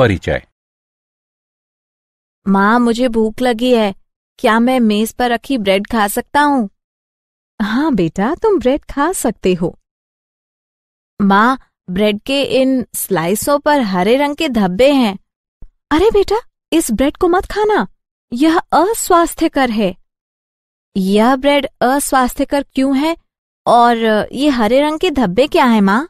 परिचय माँ मुझे भूख लगी है क्या मैं मेज पर रखी ब्रेड खा सकता हूँ हाँ बेटा तुम ब्रेड खा सकते हो माँ ब्रेड के इन स्लाइसों पर हरे रंग के धब्बे हैं अरे बेटा इस ब्रेड को मत खाना यह अस्वास्थ्यकर है यह ब्रेड अस्वास्थ्यकर क्यों है और ये हरे रंग के धब्बे क्या है माँ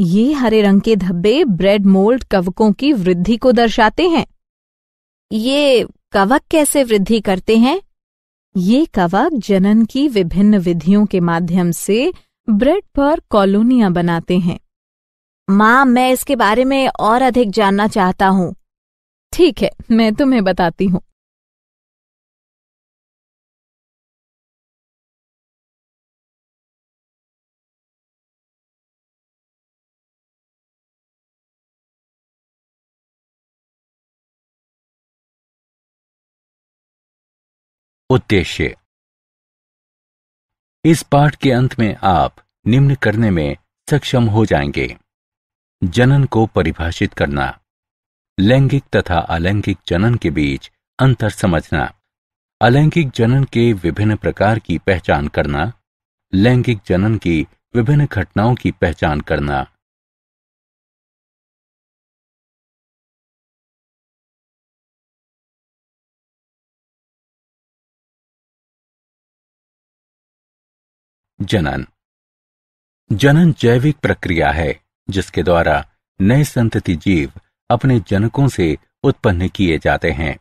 ये हरे रंग के धब्बे ब्रेड मोल्ड कवकों की वृद्धि को दर्शाते हैं ये कवक कैसे वृद्धि करते हैं ये कवक जनन की विभिन्न विधियों के माध्यम से ब्रेड पर कॉलोनियां बनाते हैं माँ मैं इसके बारे में और अधिक जानना चाहता हूँ ठीक है मैं तुम्हें बताती हूँ उद्देश्य इस पाठ के अंत में आप निम्न करने में सक्षम हो जाएंगे जनन को परिभाषित करना लैंगिक तथा अलैंगिक जनन के बीच अंतर समझना अलैंगिक जनन के विभिन्न प्रकार की पहचान करना लैंगिक जनन की विभिन्न घटनाओं की पहचान करना जनन जनन जैविक प्रक्रिया है जिसके द्वारा नए संतति जीव अपने जनकों से उत्पन्न किए जाते हैं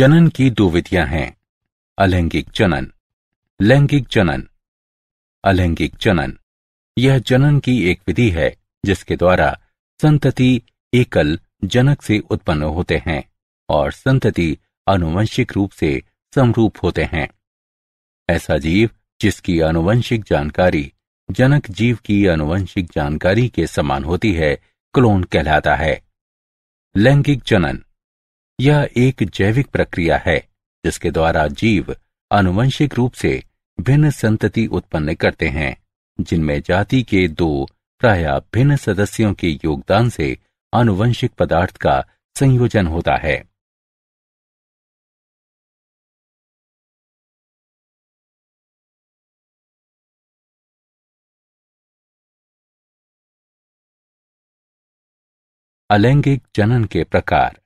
जनन की दो विधियां हैं अलैंगिक जनन लैंगिक जनन अलैंगिक जनन यह जनन की एक विधि है जिसके द्वारा संतति एकल जनक से उत्पन्न होते हैं और संतति आनुवंशिक रूप से समरूप होते हैं ऐसा जीव जिसकी आनुवंशिक जानकारी जनक जीव की आनुवंशिक जानकारी के समान होती है क्लोन कहलाता है लैंगिक जनन यह एक जैविक प्रक्रिया है जिसके द्वारा जीव आनुवंशिक रूप से भिन्न संतति उत्पन्न करते हैं जिनमें जाति के दो प्राय भिन्न सदस्यों के योगदान से आनुवंशिक पदार्थ का संयोजन होता है अलैंगिक जनन के प्रकार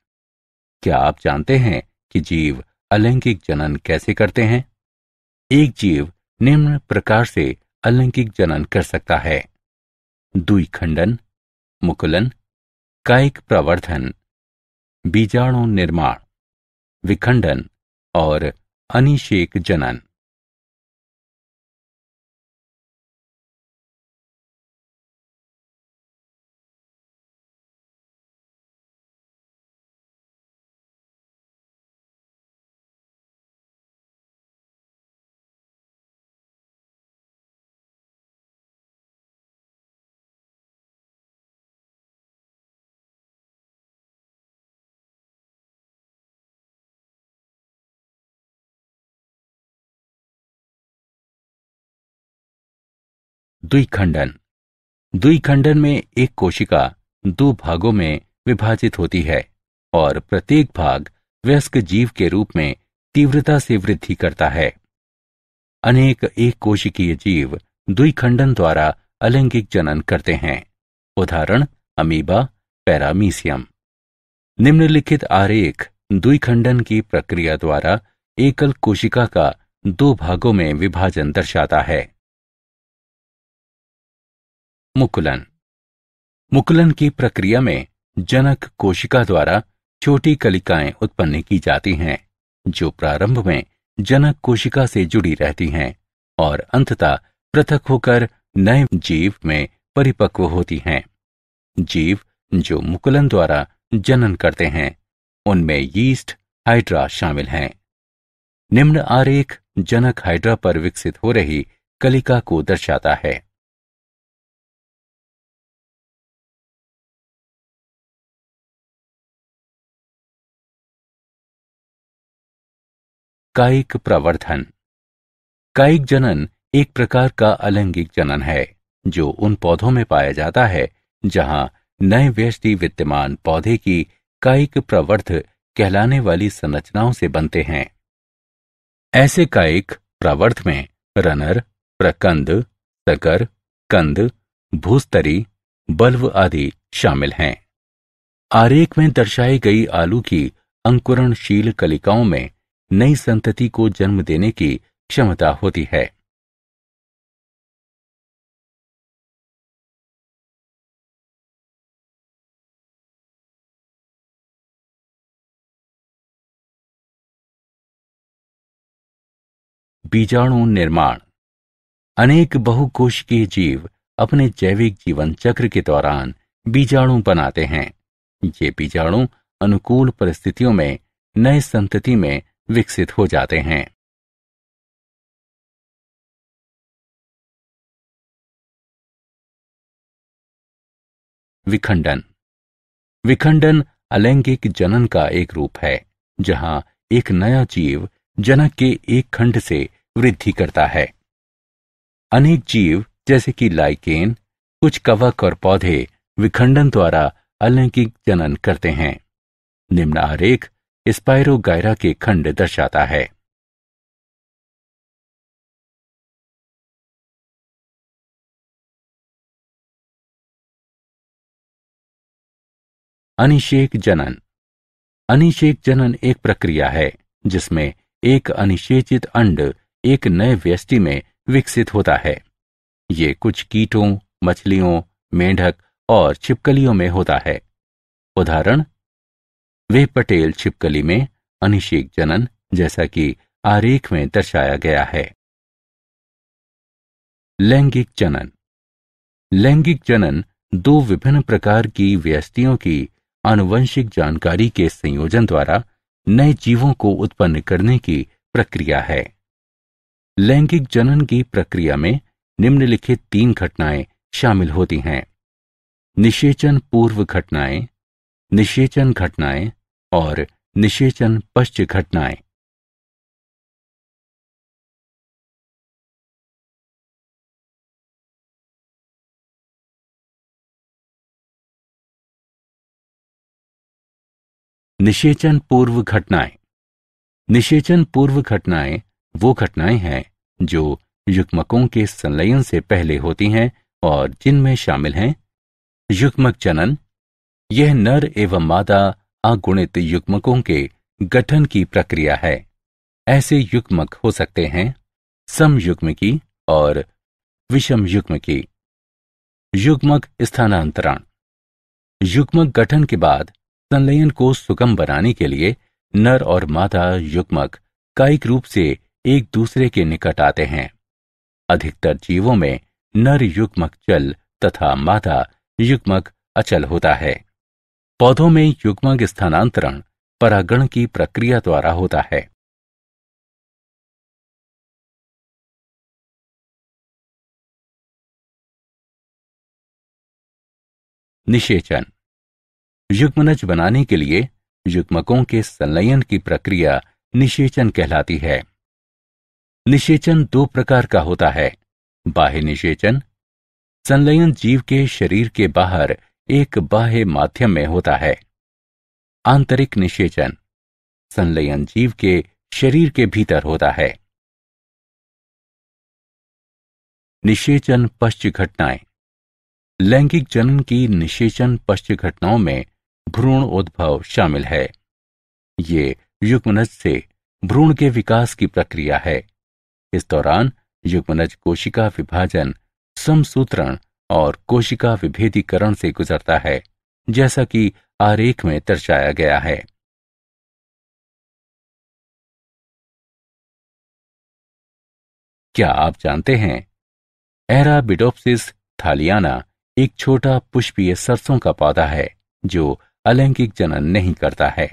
क्या आप जानते हैं कि जीव अलैंगिक जनन कैसे करते हैं एक जीव निम्न प्रकार से अलैंगिक जनन कर सकता है दुई खंडन मुकुलन कायिक प्रवर्धन बीजाणु निर्माण विखंडन और अनिशेक जनन द्विखंडन द्विखंडन में एक कोशिका दो भागों में विभाजित होती है और प्रत्येक भाग व्यस्क जीव के रूप में तीव्रता से वृद्धि करता है अनेक एक कोशिकीय जीव द्विखंडन द्वारा अलैंगिक जनन करते हैं उदाहरण अमीबा पैरामीसियम निम्नलिखित आरेख द्विखंडन की प्रक्रिया द्वारा एकल कोशिका का दो भागों में विभाजन दर्शाता है मुकुलन मुकुलन की प्रक्रिया में जनक कोशिका द्वारा छोटी कलिकाएं उत्पन्न की जाती हैं जो प्रारंभ में जनक कोशिका से जुड़ी रहती हैं और अंततः पृथक होकर नए जीव में परिपक्व होती हैं जीव जो मुकुलन द्वारा जनन करते हैं उनमें यीस्ट हाइड्रा शामिल हैं निम्न आरेख जनक हाइड्रा पर विकसित हो रही कलिका को दर्शाता है कायिक प्रवर्धन कायिक जनन एक प्रकार का अलैंगिक जनन है जो उन पौधों में पाया जाता है जहां नए व्यष्टि विद्यमान पौधे की कायिक प्रवर्ध कहलाने वाली संरचनाओं से बनते हैं ऐसे कायिक प्रवर्ध में रनर प्रकंद सकर कंद भूस्तरी बल्व आदि शामिल हैं आरेख में दर्शाई गई आलू की अंकुरणशील कलिकाओं में नई संतति को जन्म देने की क्षमता होती है बीजाणु निर्माण अनेक बहुकोशिकीय जीव अपने जैविक जीवन चक्र के दौरान बीजाणु बनाते हैं ये बीजाणु अनुकूल परिस्थितियों में नए संतति में विकसित हो जाते हैं विखंडन विखंडन अलैंगिक जनन का एक रूप है जहां एक नया जीव जनक के एक खंड से वृद्धि करता है अनेक जीव जैसे कि लाइकेन कुछ कवक और पौधे विखंडन द्वारा अलैंगिक जनन करते हैं निम्न आरेख स्पायरोगायरा के खंड दर्शाता है अनिशेक जनन अनिषेक जनन एक प्रक्रिया है जिसमें एक अनिशेचित अंड एक नए व्यस्टि में विकसित होता है ये कुछ कीटों मछलियों मेंढक और छिपकलियों में होता है उदाहरण वे पटेल छिपकली में अनिशेक जनन जैसा कि आरेख में दर्शाया गया है लैंगिक जनन लैंगिक जनन दो विभिन्न प्रकार की व्यस्तियों की आनुवंशिक जानकारी के संयोजन द्वारा नए जीवों को उत्पन्न करने की प्रक्रिया है लैंगिक जनन की प्रक्रिया में निम्नलिखित तीन घटनाएं शामिल होती हैं निषेचन पूर्व घटनाएं निषेचन घटनाएं और निषेचन पश्च घटनाएं निषेचन पूर्व घटनाएं निषेचन पूर्व घटनाएं वो घटनाएं हैं जो युग्मकों के संलयन से पहले होती हैं और जिनमें शामिल हैं युग्मक जनन यह नर एवं मादा अगुणित युग्मकों के गठन की प्रक्रिया है ऐसे युग्मक हो सकते हैं समयुग्म की और विषम युग्म की युग्मक स्थानांतरण युग्मक गठन के बाद संलयन को सुगम बनाने के लिए नर और मादा युग्मक कायिक रूप से एक दूसरे के निकट आते हैं अधिकतर जीवों में नर युग्मक चल तथा मादा युग्मक अचल होता है पौधों में युग्मक स्थानांतरण परागण की प्रक्रिया द्वारा होता है निषेचन युग्मनज बनाने के लिए युग्मकों के संलयन की प्रक्रिया निषेचन कहलाती है निषेचन दो प्रकार का होता है बाह्य निषेचन संलयन जीव के शरीर के बाहर एक बाह्य माध्यम में होता है आंतरिक निषेचन संलयन जीव के शरीर के भीतर होता है निषेचन पश्च घटनाएं लैंगिक जनन की निषेचन पश्च घटनाओं में भ्रूण उद्भव शामिल है ये युग्मनज से भ्रूण के विकास की प्रक्रिया है इस दौरान युग्मनज कोशिका विभाजन समसूत्रण और कोशिका विभेदीकरण से गुजरता है जैसा कि आरेख में दर्शाया गया है क्या आप जानते हैं एराबिडोप्सिस थालियाना एक छोटा पुष्पीय सरसों का पौधा है जो अलैंगिक जनन नहीं करता है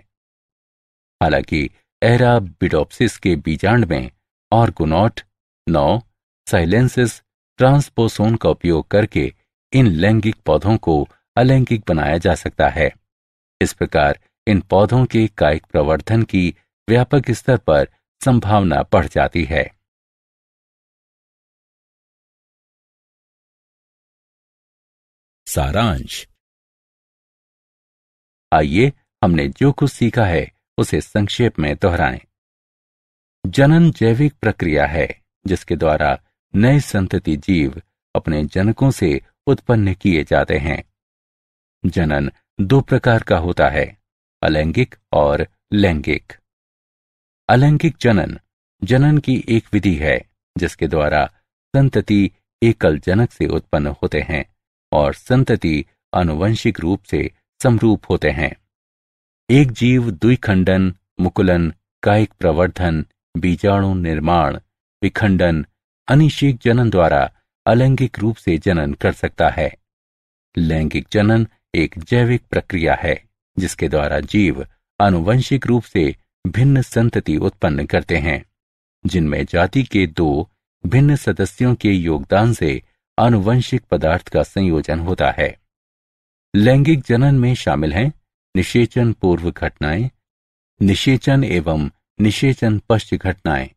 हालांकि एराबिडोप्सिस के बीजांड में ऑर्गोनॉट नौ साइलेंसिस ट्रांसपोसोन का उपयोग करके इन लैंगिक पौधों को अलैंगिक बनाया जा सकता है इस प्रकार इन पौधों के कायिक प्रवर्धन की व्यापक स्तर पर संभावना बढ़ जाती है सारांश आइए हमने जो कुछ सीखा है उसे संक्षेप में दोहराएं। जनन जैविक प्रक्रिया है जिसके द्वारा नए संतति जीव अपने जनकों से उत्पन्न किए जाते हैं जनन दो प्रकार का होता है अलैंगिक और लैंगिक अलैंगिक जनन जनन की एक विधि है जिसके द्वारा संतति एकल जनक से उत्पन्न होते हैं और संतति अनुवंशिक रूप से समरूप होते हैं एक जीव द्विखंडन मुकुलन कायिक प्रवर्धन बीजाणु निर्माण विखंडन अनिशेक जनन द्वारा अलैंगिक रूप से जनन कर सकता है लैंगिक जनन एक जैविक प्रक्रिया है जिसके द्वारा जीव आनुवंशिक रूप से भिन्न संतति उत्पन्न करते हैं जिनमें जाति के दो भिन्न सदस्यों के योगदान से अनुवंशिक पदार्थ का संयोजन होता है लैंगिक जनन में शामिल हैं निषेचन पूर्व घटनाएं निषेचन एवं निषेचन पश्च घटनाएं